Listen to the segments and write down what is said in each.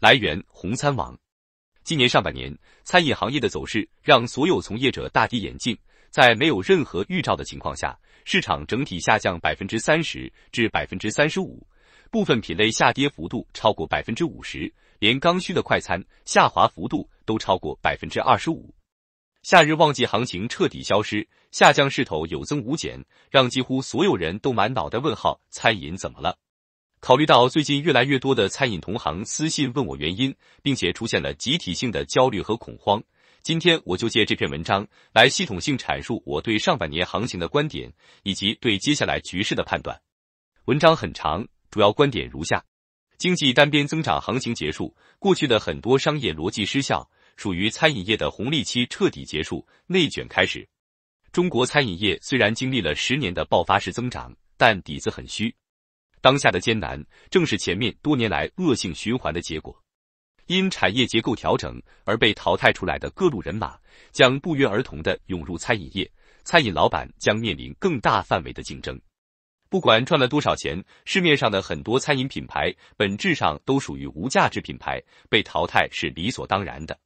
来源：红餐网。今年上半年，餐饮行业的走势让所有从业者大跌眼镜。在没有任何预兆的情况下，市场整体下降百分之三十至百分之三十五，部分品类下跌幅度超过百分之五十，连刚需的快餐下滑幅度都超过百分之二十五。夏日旺季行情彻底消失，下降势头有增无减，让几乎所有人都满脑袋问号：餐饮怎么了？考虑到最近越来越多的餐饮同行私信问我原因，并且出现了集体性的焦虑和恐慌，今天我就借这篇文章来系统性阐述我对上半年行情的观点，以及对接下来局势的判断。文章很长，主要观点如下：经济单边增长行情结束，过去的很多商业逻辑失效，属于餐饮业的红利期彻底结束，内卷开始。中国餐饮业虽然经历了十年的爆发式增长，但底子很虚。当下的艰难，正是前面多年来恶性循环的结果。因产业结构调整而被淘汰出来的各路人马，将不约而同的涌入餐饮业，餐饮老板将面临更大范围的竞争。不管赚了多少钱，市面上的很多餐饮品牌本质上都属于无价值品牌，被淘汰是理所当然的。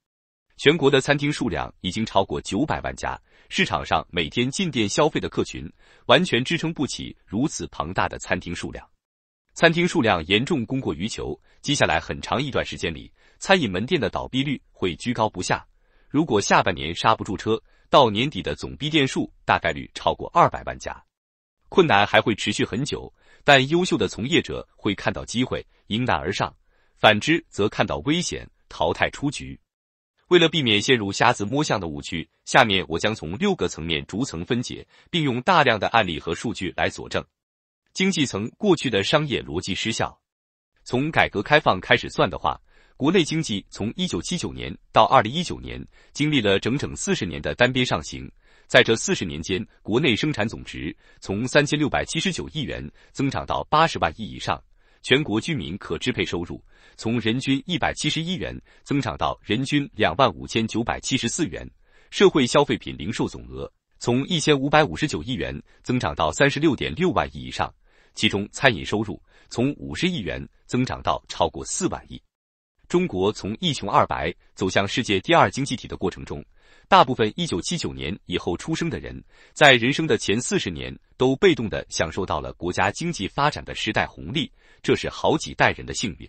全国的餐厅数量已经超过九百万家，市场上每天进店消费的客群，完全支撑不起如此庞大的餐厅数量。餐厅数量严重供过于求，接下来很长一段时间里，餐饮门店的倒闭率会居高不下。如果下半年刹不住车，到年底的总闭店数大概率超过二百万家。困难还会持续很久，但优秀的从业者会看到机会，迎难而上；反之则看到危险，淘汰出局。为了避免陷入瞎子摸象的误区，下面我将从六个层面逐层分解，并用大量的案例和数据来佐证。经济层过去的商业逻辑失效。从改革开放开始算的话，国内经济从一九七九年到二零一九年，经历了整整四十年的单边上行。在这四十年间，国内生产总值从三千六百七十九亿元增长到八十万亿以上；全国居民可支配收入从人均一百七十一元增长到人均两万五千九百七十四元；社会消费品零售总额从一千五百五十九亿元增长到三十六点六万亿以上。其中餐饮收入从五十亿元增长到超过四万亿。中国从一穷二白走向世界第二经济体的过程中，大部分一九七九年以后出生的人，在人生的前四十年都被动的享受到了国家经济发展的时代红利，这是好几代人的幸运。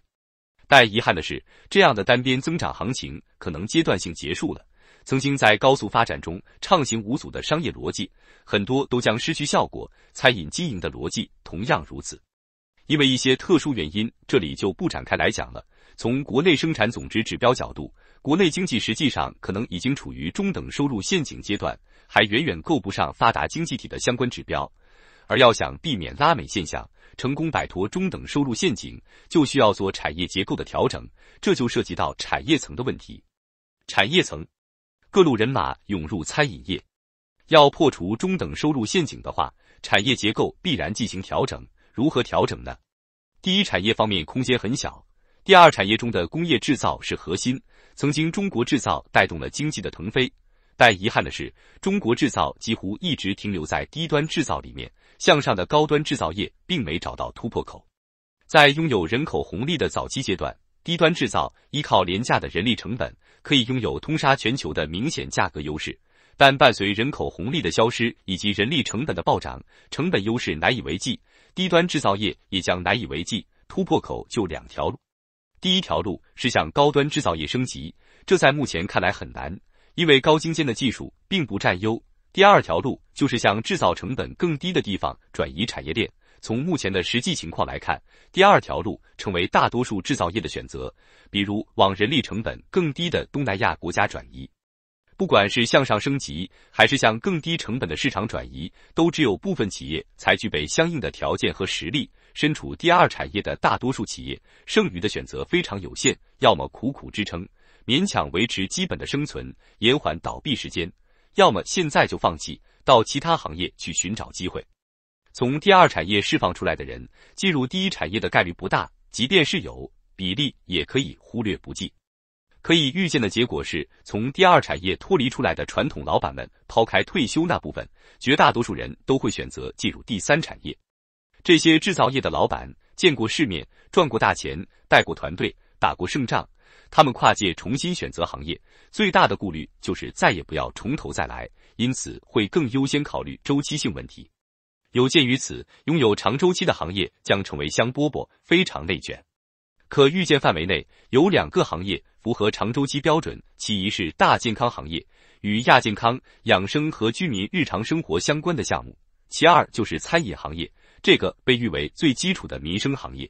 但遗憾的是，这样的单边增长行情可能阶段性结束了。曾经在高速发展中畅行无阻的商业逻辑，很多都将失去效果。餐饮经营的逻辑同样如此，因为一些特殊原因，这里就不展开来讲了。从国内生产总值指标角度，国内经济实际上可能已经处于中等收入陷阱阶段，还远远够不上发达经济体的相关指标。而要想避免拉美现象，成功摆脱中等收入陷阱，就需要做产业结构的调整，这就涉及到产业层的问题，产业层。各路人马涌入餐饮业，要破除中等收入陷阱的话，产业结构必然进行调整。如何调整呢？第一产业方面空间很小，第二产业中的工业制造是核心。曾经中国制造带动了经济的腾飞，但遗憾的是，中国制造几乎一直停留在低端制造里面，向上的高端制造业并没找到突破口。在拥有人口红利的早期阶段。低端制造依靠廉价的人力成本，可以拥有通杀全球的明显价格优势，但伴随人口红利的消失以及人力成本的暴涨，成本优势难以为继，低端制造业也将难以为继。突破口就两条路：第一条路是向高端制造业升级，这在目前看来很难，因为高精尖的技术并不占优；第二条路就是向制造成本更低的地方转移产业链。从目前的实际情况来看，第二条路成为大多数制造业的选择，比如往人力成本更低的东南亚国家转移。不管是向上升级，还是向更低成本的市场转移，都只有部分企业才具备相应的条件和实力。身处第二产业的大多数企业，剩余的选择非常有限，要么苦苦支撑，勉强维持基本的生存，延缓倒闭时间；要么现在就放弃，到其他行业去寻找机会。从第二产业释放出来的人进入第一产业的概率不大，即便是有，比例也可以忽略不计。可以预见的结果是，从第二产业脱离出来的传统老板们，抛开退休那部分，绝大多数人都会选择进入第三产业。这些制造业的老板见过世面，赚过大钱，带过团队，打过胜仗，他们跨界重新选择行业，最大的顾虑就是再也不要从头再来，因此会更优先考虑周期性问题。有鉴于此，拥有长周期的行业将成为香饽饽，非常内卷。可预见范围内，有两个行业符合长周期标准，其一是大健康行业，与亚健康、养生和居民日常生活相关的项目；其二就是餐饮行业，这个被誉为最基础的民生行业。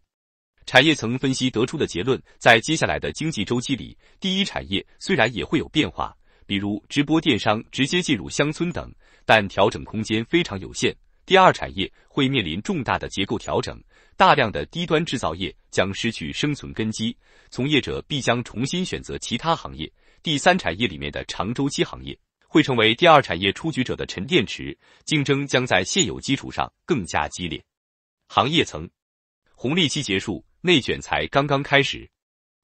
产业层分析得出的结论，在接下来的经济周期里，第一产业虽然也会有变化，比如直播电商直接进入乡村等，但调整空间非常有限。第二产业会面临重大的结构调整，大量的低端制造业将失去生存根基，从业者必将重新选择其他行业。第三产业里面的长周期行业会成为第二产业出局者的沉淀池，竞争将在现有基础上更加激烈。行业层，红利期结束，内卷才刚刚开始。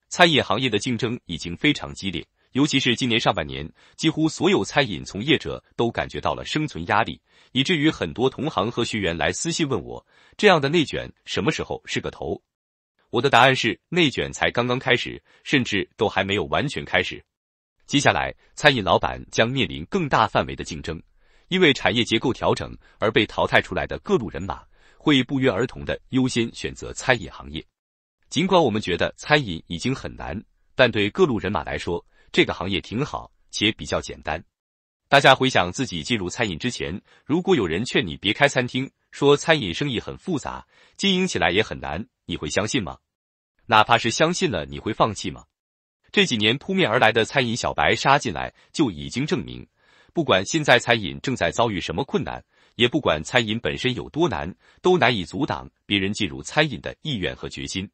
餐饮行业的竞争已经非常激烈。尤其是今年上半年，几乎所有餐饮从业者都感觉到了生存压力，以至于很多同行和学员来私信问我：这样的内卷什么时候是个头？我的答案是，内卷才刚刚开始，甚至都还没有完全开始。接下来，餐饮老板将面临更大范围的竞争，因为产业结构调整而被淘汰出来的各路人马，会不约而同的优先选择餐饮行业。尽管我们觉得餐饮已经很难，但对各路人马来说，这个行业挺好，且比较简单。大家回想自己进入餐饮之前，如果有人劝你别开餐厅，说餐饮生意很复杂，经营起来也很难，你会相信吗？哪怕是相信了，你会放弃吗？这几年扑面而来的餐饮小白杀进来，就已经证明，不管现在餐饮正在遭遇什么困难，也不管餐饮本身有多难，都难以阻挡别人进入餐饮的意愿和决心。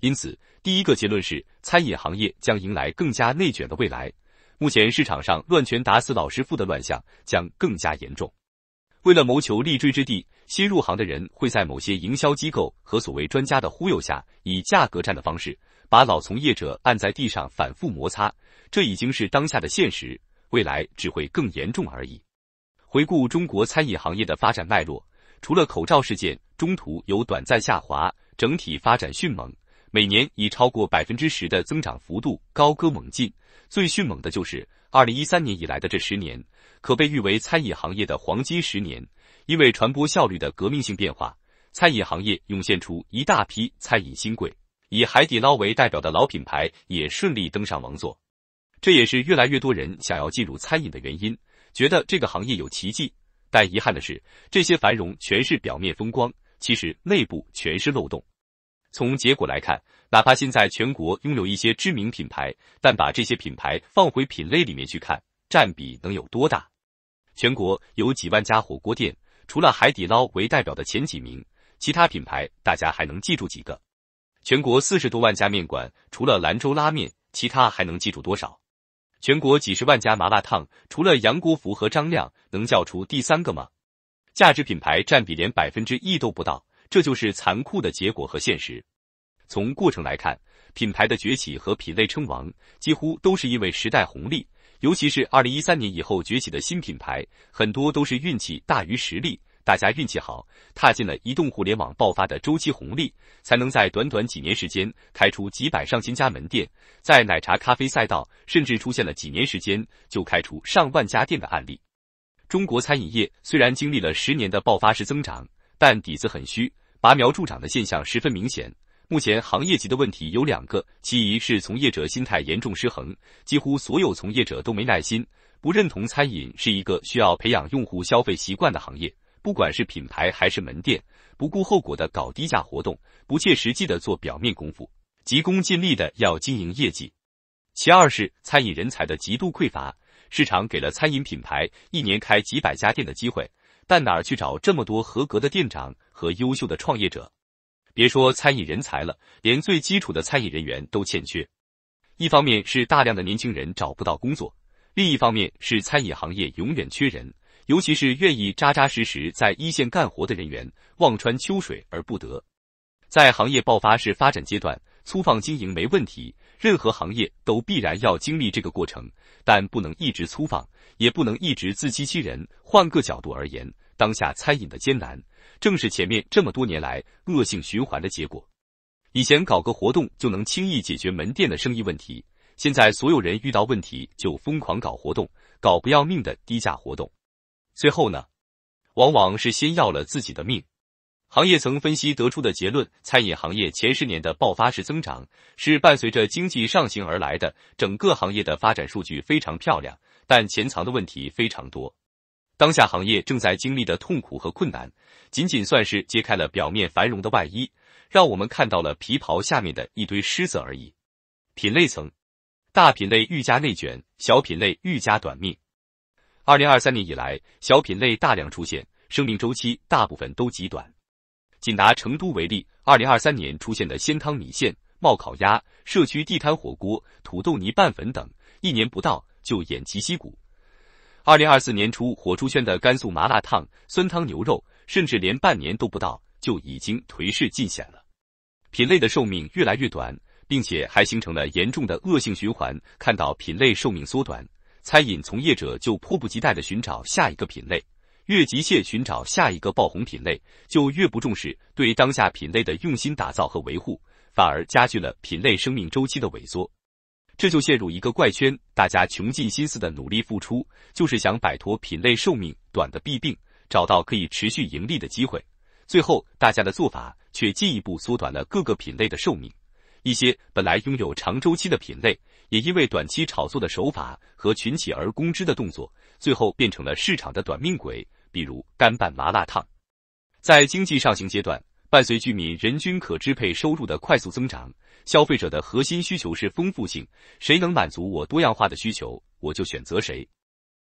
因此，第一个结论是，餐饮行业将迎来更加内卷的未来。目前市场上乱拳打死老师傅的乱象将更加严重。为了谋求立锥之地，新入行的人会在某些营销机构和所谓专家的忽悠下，以价格战的方式把老从业者按在地上反复摩擦，这已经是当下的现实，未来只会更严重而已。回顾中国餐饮行业的发展脉络，除了口罩事件中途有短暂下滑，整体发展迅猛。每年以超过百分之十的增长幅度高歌猛进，最迅猛的就是二零一三年以来的这十年，可被誉为餐饮行业的黄金十年。因为传播效率的革命性变化，餐饮行业涌现出一大批餐饮新贵，以海底捞为代表的老品牌也顺利登上王座。这也是越来越多人想要进入餐饮的原因，觉得这个行业有奇迹。但遗憾的是，这些繁荣全是表面风光，其实内部全是漏洞。从结果来看，哪怕现在全国拥有一些知名品牌，但把这些品牌放回品类里面去看，占比能有多大？全国有几万家火锅店，除了海底捞为代表的前几名，其他品牌大家还能记住几个？全国四十多万家面馆，除了兰州拉面，其他还能记住多少？全国几十万家麻辣烫，除了杨国福和张亮，能叫出第三个吗？价值品牌占比连百分之一都不到。这就是残酷的结果和现实。从过程来看，品牌的崛起和品类称王，几乎都是因为时代红利。尤其是二零一三年以后崛起的新品牌，很多都是运气大于实力。大家运气好，踏进了移动互联网爆发的周期红利，才能在短短几年时间开出几百上千家门店。在奶茶咖啡赛道，甚至出现了几年时间就开出上万家店的案例。中国餐饮业虽然经历了十年的爆发式增长，但底子很虚。拔苗助长的现象十分明显。目前行业级的问题有两个：其一是从业者心态严重失衡，几乎所有从业者都没耐心，不认同餐饮是一个需要培养用户消费习惯的行业，不管是品牌还是门店，不顾后果的搞低价活动，不切实际的做表面功夫，急功近利的要经营业绩。其二是餐饮人才的极度匮乏，市场给了餐饮品牌一年开几百家店的机会。但哪儿去找这么多合格的店长和优秀的创业者？别说餐饮人才了，连最基础的餐饮人员都欠缺。一方面是大量的年轻人找不到工作，另一方面是餐饮行业永远缺人，尤其是愿意扎扎实实在一线干活的人员，望穿秋水而不得。在行业爆发式发展阶段，粗放经营没问题。任何行业都必然要经历这个过程，但不能一直粗放，也不能一直自欺欺人。换个角度而言，当下餐饮的艰难，正是前面这么多年来恶性循环的结果。以前搞个活动就能轻易解决门店的生意问题，现在所有人遇到问题就疯狂搞活动，搞不要命的低价活动，最后呢，往往是先要了自己的命。行业层分析得出的结论：餐饮行业前十年的爆发式增长是伴随着经济上行而来的，整个行业的发展数据非常漂亮，但潜藏的问题非常多。当下行业正在经历的痛苦和困难，仅仅算是揭开了表面繁荣的外衣，让我们看到了皮袍下面的一堆虱子而已。品类层，大品类愈加内卷，小品类愈加短命。二零二三年以来，小品类大量出现，生命周期大部分都极短。仅拿成都为例，二零二三年出现的鲜汤米线、冒烤鸭、社区地摊火锅、土豆泥拌粉等，一年不到就偃旗息鼓；二零二四年初火出圈的甘肃麻辣烫、酸汤牛肉，甚至连半年都不到就已经颓势尽显了。品类的寿命越来越短，并且还形成了严重的恶性循环。看到品类寿命缩短，餐饮从业者就迫不及待的寻找下一个品类。越急切寻找下一个爆红品类，就越不重视对当下品类的用心打造和维护，反而加剧了品类生命周期的萎缩。这就陷入一个怪圈：大家穷尽心思的努力付出，就是想摆脱品类寿命短的弊病，找到可以持续盈利的机会。最后，大家的做法却进一步缩短了各个品类的寿命。一些本来拥有长周期的品类，也因为短期炒作的手法和群起而攻之的动作，最后变成了市场的短命鬼。比如干拌麻辣烫，在经济上行阶段，伴随居民人均可支配收入的快速增长，消费者的核心需求是丰富性。谁能满足我多样化的需求，我就选择谁。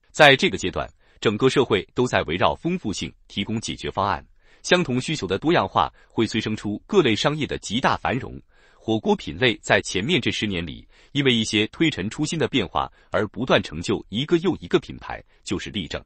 在这个阶段，整个社会都在围绕丰富性提供解决方案。相同需求的多样化会催生出各类商业的极大繁荣。火锅品类在前面这十年里，因为一些推陈出新的变化而不断成就一个又一个品牌，就是例证。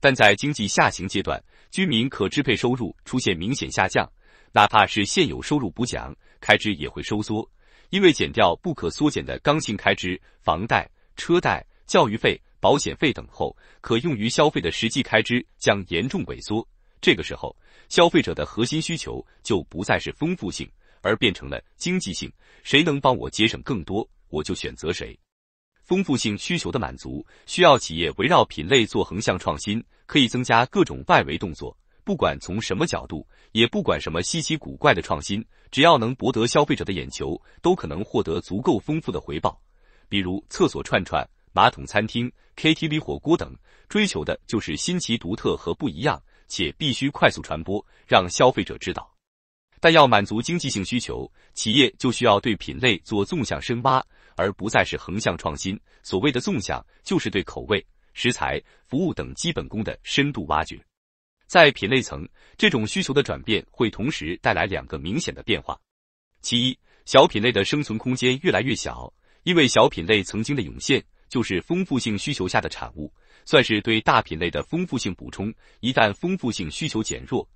但在经济下行阶段，居民可支配收入出现明显下降，哪怕是现有收入不降，开支也会收缩。因为减掉不可缩减的刚性开支，房贷、车贷、教育费、保险费等后，可用于消费的实际开支将严重萎缩。这个时候，消费者的核心需求就不再是丰富性，而变成了经济性。谁能帮我节省更多，我就选择谁。丰富性需求的满足需要企业围绕品类做横向创新，可以增加各种外围动作，不管从什么角度，也不管什么稀奇古怪的创新，只要能博得消费者的眼球，都可能获得足够丰富的回报。比如厕所串串、马桶餐厅、KTV 火锅等，追求的就是新奇独特和不一样，且必须快速传播，让消费者知道。但要满足经济性需求，企业就需要对品类做纵向深挖。而不再是横向创新。所谓的纵向，就是对口味、食材、服务等基本功的深度挖掘。在品类层，这种需求的转变会同时带来两个明显的变化：其一，小品类的生存空间越来越小，因为小品类曾经的涌现就是丰富性需求下的产物，算是对大品类的丰富性补充。一旦丰富性需求减弱，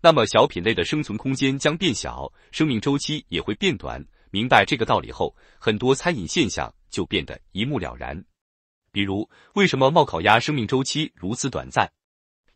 那么小品类的生存空间将变小，生命周期也会变短。明白这个道理后，很多餐饮现象就变得一目了然。比如，为什么冒烤鸭生命周期如此短暂？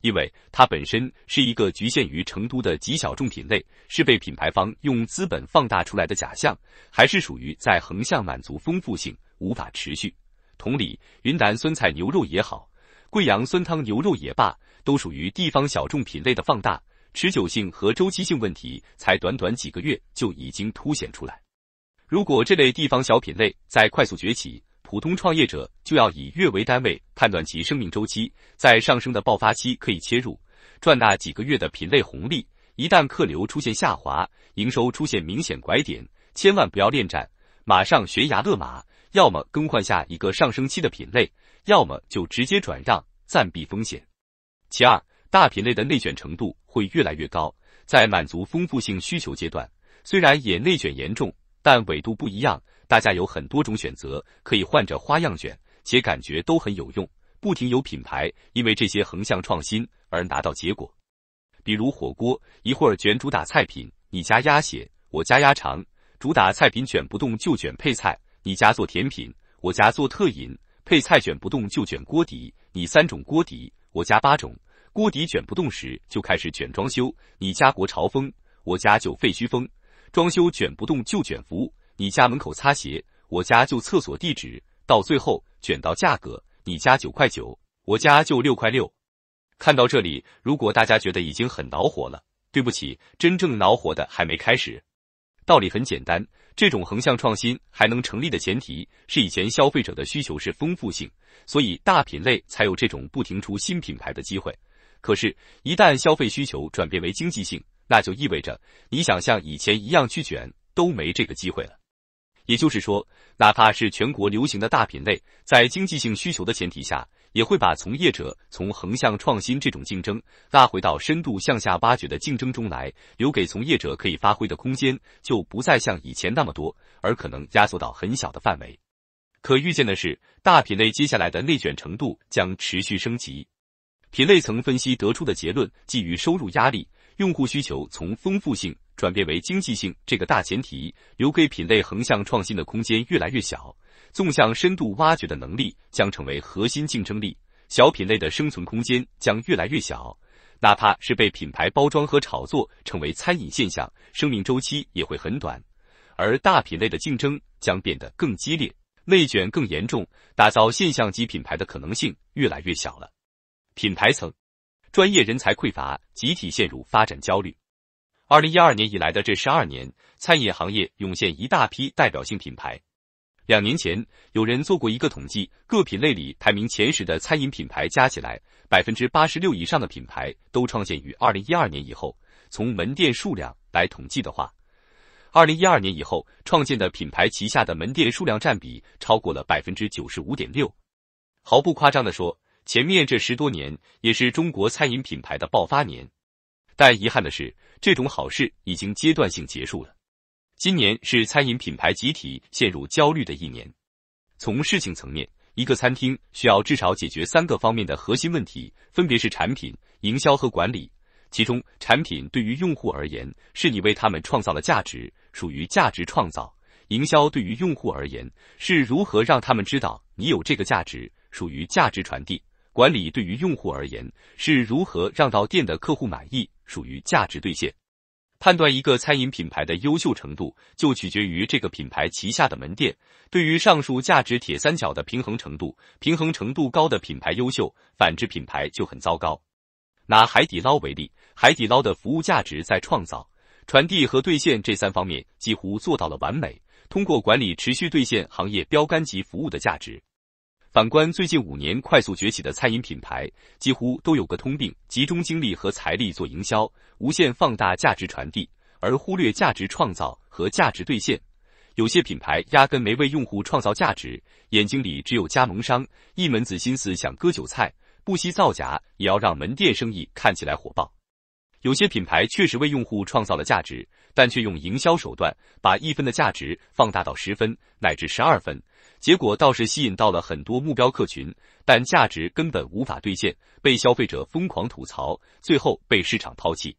因为它本身是一个局限于成都的极小众品类，是被品牌方用资本放大出来的假象，还是属于在横向满足丰富性无法持续？同理，云南酸菜牛肉也好，贵阳酸汤牛肉也罢，都属于地方小众品类的放大，持久性和周期性问题，才短短几个月就已经凸显出来。如果这类地方小品类在快速崛起，普通创业者就要以月为单位判断其生命周期，在上升的爆发期可以切入，赚那几个月的品类红利。一旦客流出现下滑，营收出现明显拐点，千万不要恋战，马上悬崖勒马，要么更换下一个上升期的品类，要么就直接转让，暂避风险。其二，大品类的内卷程度会越来越高，在满足丰富性需求阶段，虽然也内卷严重。但纬度不一样，大家有很多种选择，可以换着花样卷，且感觉都很有用。不停有品牌因为这些横向创新而拿到结果。比如火锅，一会儿卷主打菜品，你家鸭血，我家鸭肠；主打菜品卷不动就卷配菜，你家做甜品，我家做特饮；配菜卷不动就卷锅底，你三种锅底，我家八种；锅底卷不动时就开始卷装修，你家国潮风，我家就废墟风。装修卷不动就卷服务，你家门口擦鞋，我家就厕所地纸，到最后卷到价格，你家九块九，我家就六块六。看到这里，如果大家觉得已经很恼火了，对不起，真正恼火的还没开始。道理很简单，这种横向创新还能成立的前提是以前消费者的需求是丰富性，所以大品类才有这种不停出新品牌的机会。可是，一旦消费需求转变为经济性，那就意味着你想像以前一样去卷都没这个机会了。也就是说，哪怕是全国流行的大品类，在经济性需求的前提下，也会把从业者从横向创新这种竞争拉回到深度向下挖掘的竞争中来，留给从业者可以发挥的空间就不再像以前那么多，而可能压缩到很小的范围。可预见的是，大品类接下来的内卷程度将持续升级。品类层分析得出的结论，基于收入压力。用户需求从丰富性转变为经济性这个大前提，留给品类横向创新的空间越来越小，纵向深度挖掘的能力将成为核心竞争力。小品类的生存空间将越来越小，哪怕是被品牌包装和炒作成为餐饮现象，生命周期也会很短。而大品类的竞争将变得更激烈，内卷更严重，打造现象级品牌的可能性越来越小了。品牌层。专业人才匮乏，集体陷入发展焦虑。二零一二年以来的这十二年，餐饮行业涌现一大批代表性品牌。两年前，有人做过一个统计，各品类里排名前十的餐饮品牌加起来，百分之八十六以上的品牌都创建于二零一二年以后。从门店数量来统计的话，二零一二年以后创建的品牌旗下的门店数量占比超过了百分之九十五点六。毫不夸张的说。前面这十多年也是中国餐饮品牌的爆发年，但遗憾的是，这种好事已经阶段性结束了。今年是餐饮品牌集体陷入焦虑的一年。从事情层面，一个餐厅需要至少解决三个方面的核心问题，分别是产品、营销和管理。其中，产品对于用户而言是你为他们创造了价值，属于价值创造；营销对于用户而言是如何让他们知道你有这个价值，属于价值传递。管理对于用户而言是如何让到店的客户满意，属于价值兑现。判断一个餐饮品牌的优秀程度，就取决于这个品牌旗下的门店对于上述价值铁三角的平衡程度。平衡程度高的品牌优秀，反之品牌就很糟糕。拿海底捞为例，海底捞的服务价值在创造、传递和兑现这三方面几乎做到了完美。通过管理持续兑现行业标杆级服务的价值。反观最近五年快速崛起的餐饮品牌，几乎都有个通病：集中精力和财力做营销，无限放大价值传递，而忽略价值创造和价值兑现。有些品牌压根没为用户创造价值，眼睛里只有加盟商，一门子心思想割韭菜，不惜造假也要让门店生意看起来火爆。有些品牌确实为用户创造了价值，但却用营销手段把一分的价值放大到十分乃至十二分。结果倒是吸引到了很多目标客群，但价值根本无法兑现，被消费者疯狂吐槽，最后被市场抛弃。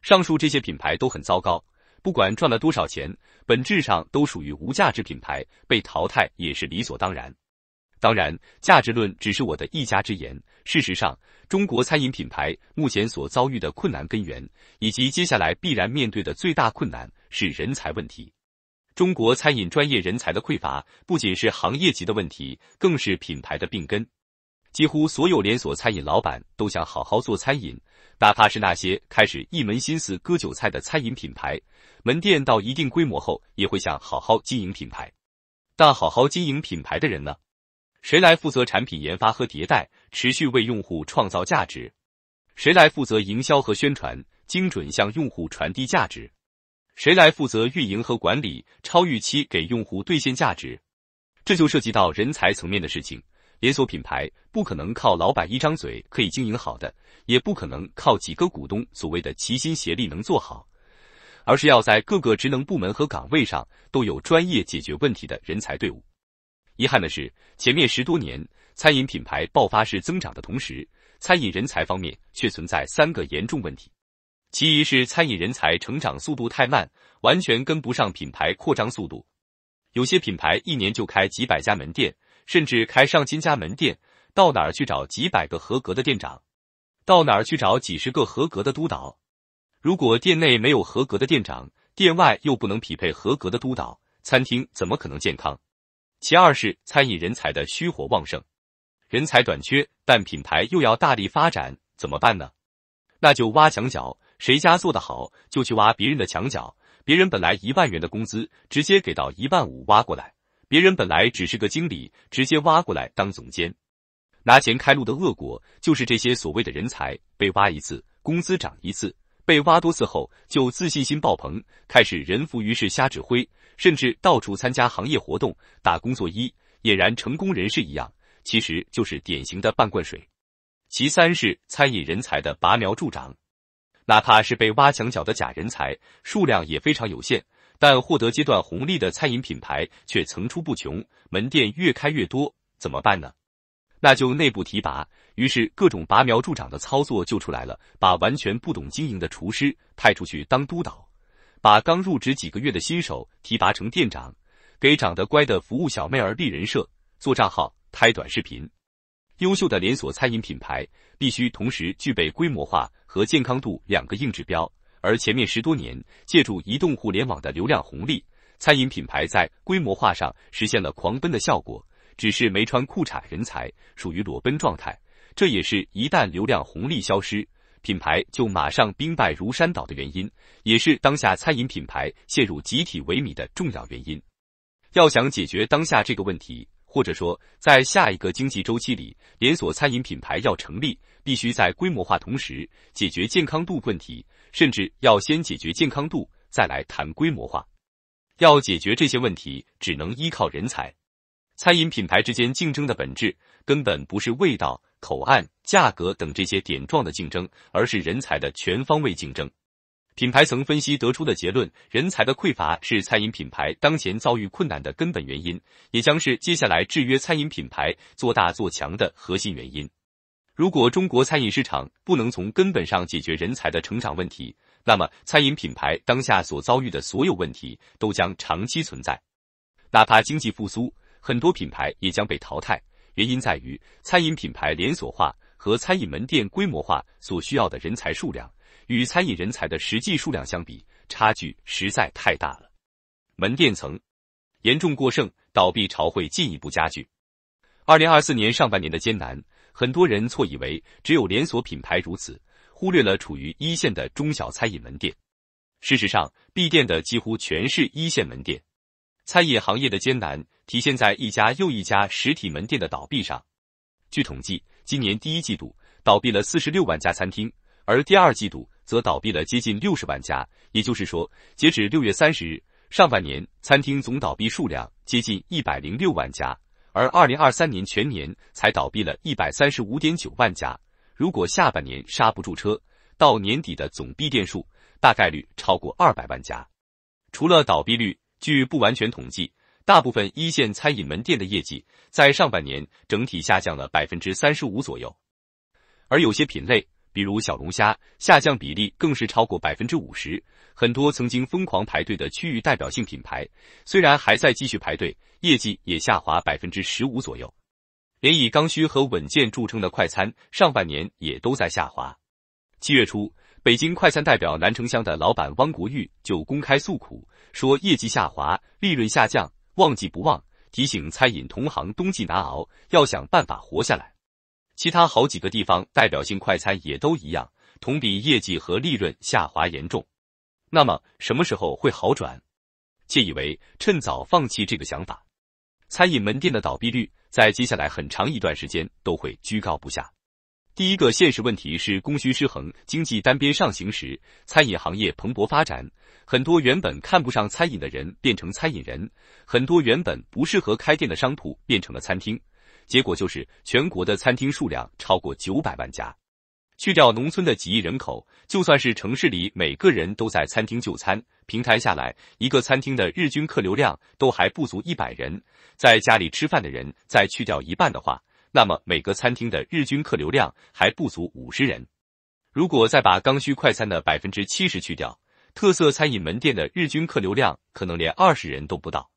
上述这些品牌都很糟糕，不管赚了多少钱，本质上都属于无价值品牌，被淘汰也是理所当然。当然，价值论只是我的一家之言。事实上，中国餐饮品牌目前所遭遇的困难根源，以及接下来必然面对的最大困难是人才问题。中国餐饮专业人才的匮乏，不仅是行业级的问题，更是品牌的病根。几乎所有连锁餐饮老板都想好好做餐饮，哪怕是那些开始一门心思割韭菜的餐饮品牌，门店到一定规模后也会想好好经营品牌。但好好经营品牌的人呢？谁来负责产品研发和迭代，持续为用户创造价值？谁来负责营销和宣传，精准向用户传递价值？谁来负责运营和管理？超预期给用户兑现价值，这就涉及到人才层面的事情。连锁品牌不可能靠老板一张嘴可以经营好的，也不可能靠几个股东所谓的齐心协力能做好，而是要在各个职能部门和岗位上都有专业解决问题的人才队伍。遗憾的是，前面十多年餐饮品牌爆发式增长的同时，餐饮人才方面却存在三个严重问题。其一是餐饮人才成长速度太慢，完全跟不上品牌扩张速度。有些品牌一年就开几百家门店，甚至开上千家门店，到哪儿去找几百个合格的店长？到哪儿去找几十个合格的督导？如果店内没有合格的店长，店外又不能匹配合格的督导，餐厅怎么可能健康？其二是餐饮人才的虚火旺盛，人才短缺，但品牌又要大力发展，怎么办呢？那就挖墙脚。谁家做得好，就去挖别人的墙角。别人本来一万元的工资，直接给到一万五挖过来；别人本来只是个经理，直接挖过来当总监。拿钱开路的恶果，就是这些所谓的人才被挖一次，工资涨一次；被挖多次后，就自信心爆棚，开始人浮于事瞎指挥，甚至到处参加行业活动打工作揖，俨然成功人士一样，其实就是典型的半罐水。其三是餐饮人才的拔苗助长。哪怕是被挖墙脚的假人才，数量也非常有限，但获得阶段红利的餐饮品牌却层出不穷，门店越开越多，怎么办呢？那就内部提拔，于是各种拔苗助长的操作就出来了：把完全不懂经营的厨师派出去当督导，把刚入职几个月的新手提拔成店长，给长得乖的服务小妹儿立人设，做账号，拍短视频。优秀的连锁餐饮品牌必须同时具备规模化和健康度两个硬指标。而前面十多年，借助移动互联网的流量红利，餐饮品牌在规模化上实现了狂奔的效果，只是没穿裤衩，人才属于裸奔状态。这也是一旦流量红利消失，品牌就马上兵败如山倒的原因，也是当下餐饮品牌陷入集体萎靡的重要原因。要想解决当下这个问题。或者说，在下一个经济周期里，连锁餐饮品牌要成立，必须在规模化同时解决健康度问题，甚至要先解决健康度，再来谈规模化。要解决这些问题，只能依靠人才。餐饮品牌之间竞争的本质，根本不是味道、口岸、价格等这些点状的竞争，而是人才的全方位竞争。品牌层分析得出的结论：人才的匮乏是餐饮品牌当前遭遇困难的根本原因，也将是接下来制约餐饮品牌做大做强的核心原因。如果中国餐饮市场不能从根本上解决人才的成长问题，那么餐饮品牌当下所遭遇的所有问题都将长期存在。哪怕经济复苏，很多品牌也将被淘汰。原因在于，餐饮品牌连锁化和餐饮门店规模化所需要的人才数量。与餐饮人才的实际数量相比，差距实在太大了。门店层严重过剩，倒闭潮会进一步加剧。二零二四年上半年的艰难，很多人错以为只有连锁品牌如此，忽略了处于一线的中小餐饮门店。事实上，闭店的几乎全是一线门店。餐饮行业的艰难体现在一家又一家实体门店的倒闭上。据统计，今年第一季度倒闭了四十六万家餐厅，而第二季度。则倒闭了接近六十万家，也就是说，截止六月三十日，上半年餐厅总倒闭数量接近一百零六万家，而二零二三年全年才倒闭了一百三十五点九万家。如果下半年刹不住车，到年底的总闭店数大概率超过二百万家。除了倒闭率，据不完全统计，大部分一线餐饮门店的业绩在上半年整体下降了百分之三十五左右，而有些品类。比如小龙虾下降比例更是超过百分之五十，很多曾经疯狂排队的区域代表性品牌，虽然还在继续排队，业绩也下滑百分之十五左右。连以刚需和稳健著称的快餐，上半年也都在下滑。七月初，北京快餐代表南城乡的老板汪国玉就公开诉苦，说业绩下滑，利润下降，旺季不旺，提醒餐饮同行冬季难熬，要想办法活下来。其他好几个地方代表性快餐也都一样，同比业绩和利润下滑严重。那么什么时候会好转？窃以为趁早放弃这个想法。餐饮门店的倒闭率在接下来很长一段时间都会居高不下。第一个现实问题是供需失衡，经济单边上行时，餐饮行业蓬勃发展，很多原本看不上餐饮的人变成餐饮人，很多原本不适合开店的商铺变成了餐厅。结果就是，全国的餐厅数量超过九百万家，去掉农村的几亿人口，就算是城市里每个人都在餐厅就餐，平摊下来，一个餐厅的日均客流量都还不足一百人。在家里吃饭的人再去掉一半的话，那么每个餐厅的日均客流量还不足五十人。如果再把刚需快餐的百分之七十去掉，特色餐饮门店的日均客流量可能连二十人都不到。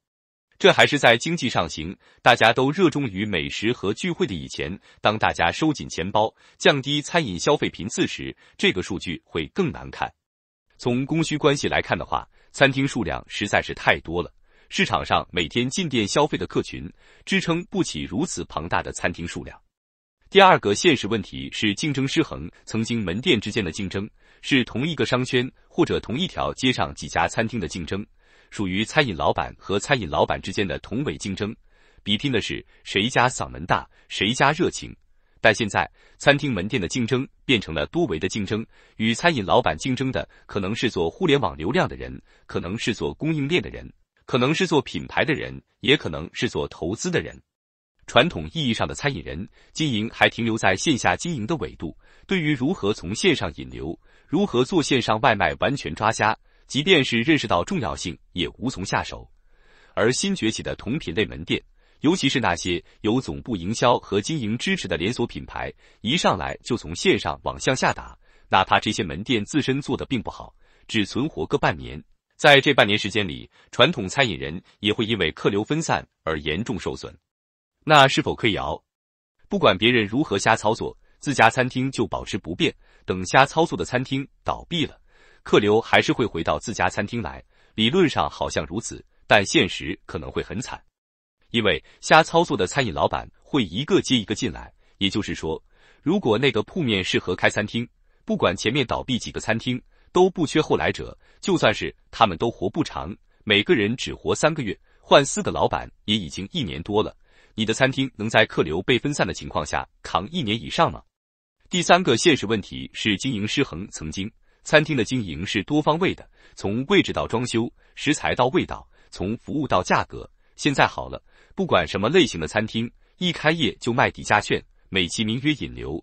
这还是在经济上行，大家都热衷于美食和聚会的以前。当大家收紧钱包，降低餐饮消费频次时，这个数据会更难看。从供需关系来看的话，餐厅数量实在是太多了，市场上每天进店消费的客群支撑不起如此庞大的餐厅数量。第二个现实问题是竞争失衡，曾经门店之间的竞争是同一个商圈或者同一条街上几家餐厅的竞争。属于餐饮老板和餐饮老板之间的同为竞争，比拼的是谁家嗓门大，谁家热情。但现在，餐厅门店的竞争变成了多维的竞争，与餐饮老板竞争的可能是做互联网流量的人，可能是做供应链的人，可能是做品牌的人，也可能是做投资的人。传统意义上的餐饮人经营还停留在线下经营的维度，对于如何从线上引流，如何做线上外卖，完全抓瞎。即便是认识到重要性，也无从下手。而新崛起的同品类门店，尤其是那些有总部营销和经营支持的连锁品牌，一上来就从线上往向下打，哪怕这些门店自身做的并不好，只存活个半年，在这半年时间里，传统餐饮人也会因为客流分散而严重受损。那是否可以熬？不管别人如何瞎操作，自家餐厅就保持不变，等瞎操作的餐厅倒闭了。客流还是会回到自家餐厅来，理论上好像如此，但现实可能会很惨，因为瞎操作的餐饮老板会一个接一个进来。也就是说，如果那个铺面适合开餐厅，不管前面倒闭几个餐厅，都不缺后来者。就算是他们都活不长，每个人只活三个月，换四个老板也已经一年多了。你的餐厅能在客流被分散的情况下扛一年以上吗？第三个现实问题是经营失衡，曾经。餐厅的经营是多方位的，从位置到装修，食材到味道，从服务到价格。现在好了，不管什么类型的餐厅，一开业就卖底价券，美其名曰引流；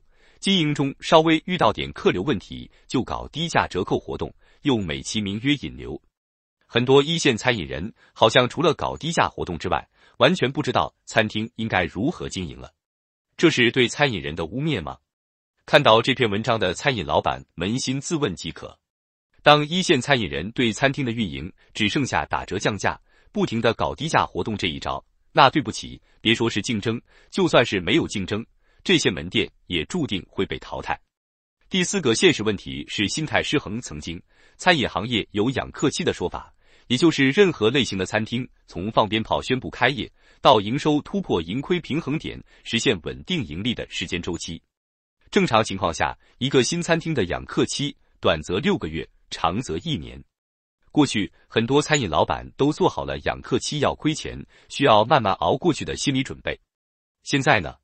经营中稍微遇到点客流问题，就搞低价折扣活动，又美其名曰引流。很多一线餐饮人好像除了搞低价活动之外，完全不知道餐厅应该如何经营了。这是对餐饮人的污蔑吗？看到这篇文章的餐饮老板，扪心自问即可。当一线餐饮人对餐厅的运营只剩下打折降价、不停的搞低价活动这一招，那对不起，别说是竞争，就算是没有竞争，这些门店也注定会被淘汰。第四个现实问题是心态失衡。曾经，餐饮行业有养客期的说法，也就是任何类型的餐厅，从放鞭炮宣布开业到营收突破盈亏平衡点，实现稳定盈利的时间周期。正常情况下，一个新餐厅的养客期短则六个月，长则一年。过去，很多餐饮老板都做好了养客期要亏钱，需要慢慢熬过去的心理准备。现在呢，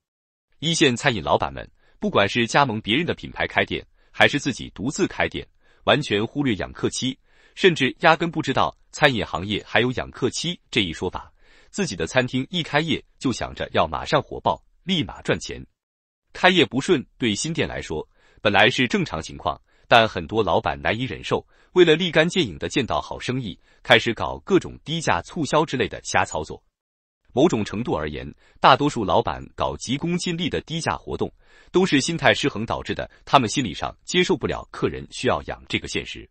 一线餐饮老板们，不管是加盟别人的品牌开店，还是自己独自开店，完全忽略养客期，甚至压根不知道餐饮行业还有养客期这一说法。自己的餐厅一开业，就想着要马上火爆，立马赚钱。开业不顺对新店来说本来是正常情况，但很多老板难以忍受，为了立竿见影的见到好生意，开始搞各种低价促销之类的瞎操作。某种程度而言，大多数老板搞急功近利的低价活动，都是心态失衡导致的。他们心理上接受不了客人需要养这个现实。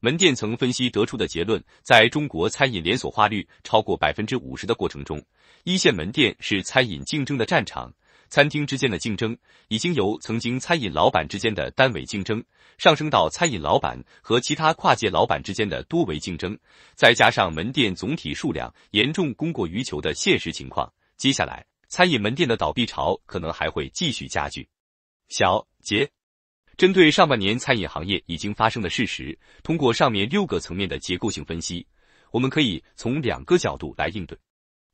门店曾分析得出的结论，在中国餐饮连锁化率超过百分之五十的过程中，一线门店是餐饮竞争的战场。餐厅之间的竞争已经由曾经餐饮老板之间的单维竞争上升到餐饮老板和其他跨界老板之间的多维竞争，再加上门店总体数量严重供过于求的现实情况，接下来餐饮门店的倒闭潮可能还会继续加剧。小杰。针对上半年餐饮行业已经发生的事实，通过上面六个层面的结构性分析，我们可以从两个角度来应对。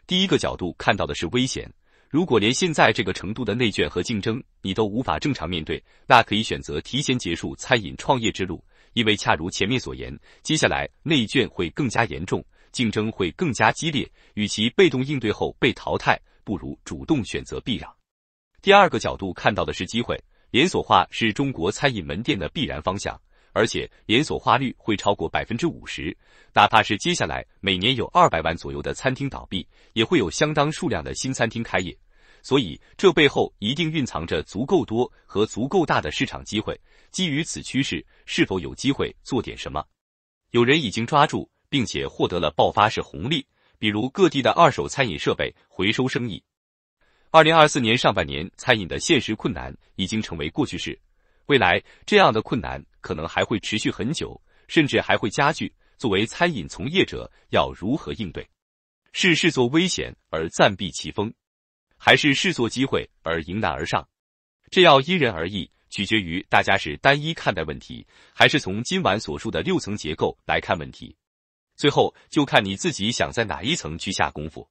第一个角度看到的是危险。如果连现在这个程度的内卷和竞争你都无法正常面对，那可以选择提前结束餐饮创业之路。因为恰如前面所言，接下来内卷会更加严重，竞争会更加激烈。与其被动应对后被淘汰，不如主动选择避让。第二个角度看到的是机会，连锁化是中国餐饮门店的必然方向。而且连锁化率会超过百分之五十，哪怕是接下来每年有二百万左右的餐厅倒闭，也会有相当数量的新餐厅开业。所以这背后一定蕴藏着足够多和足够大的市场机会。基于此趋势，是否有机会做点什么？有人已经抓住，并且获得了爆发式红利，比如各地的二手餐饮设备回收生意。二零二四年上半年，餐饮的现实困难已经成为过去式。未来这样的困难可能还会持续很久，甚至还会加剧。作为餐饮从业者，要如何应对？是视作危险而暂避其锋，还是视作机会而迎难而上？这要因人而异，取决于大家是单一看待问题，还是从今晚所述的六层结构来看问题。最后，就看你自己想在哪一层去下功夫。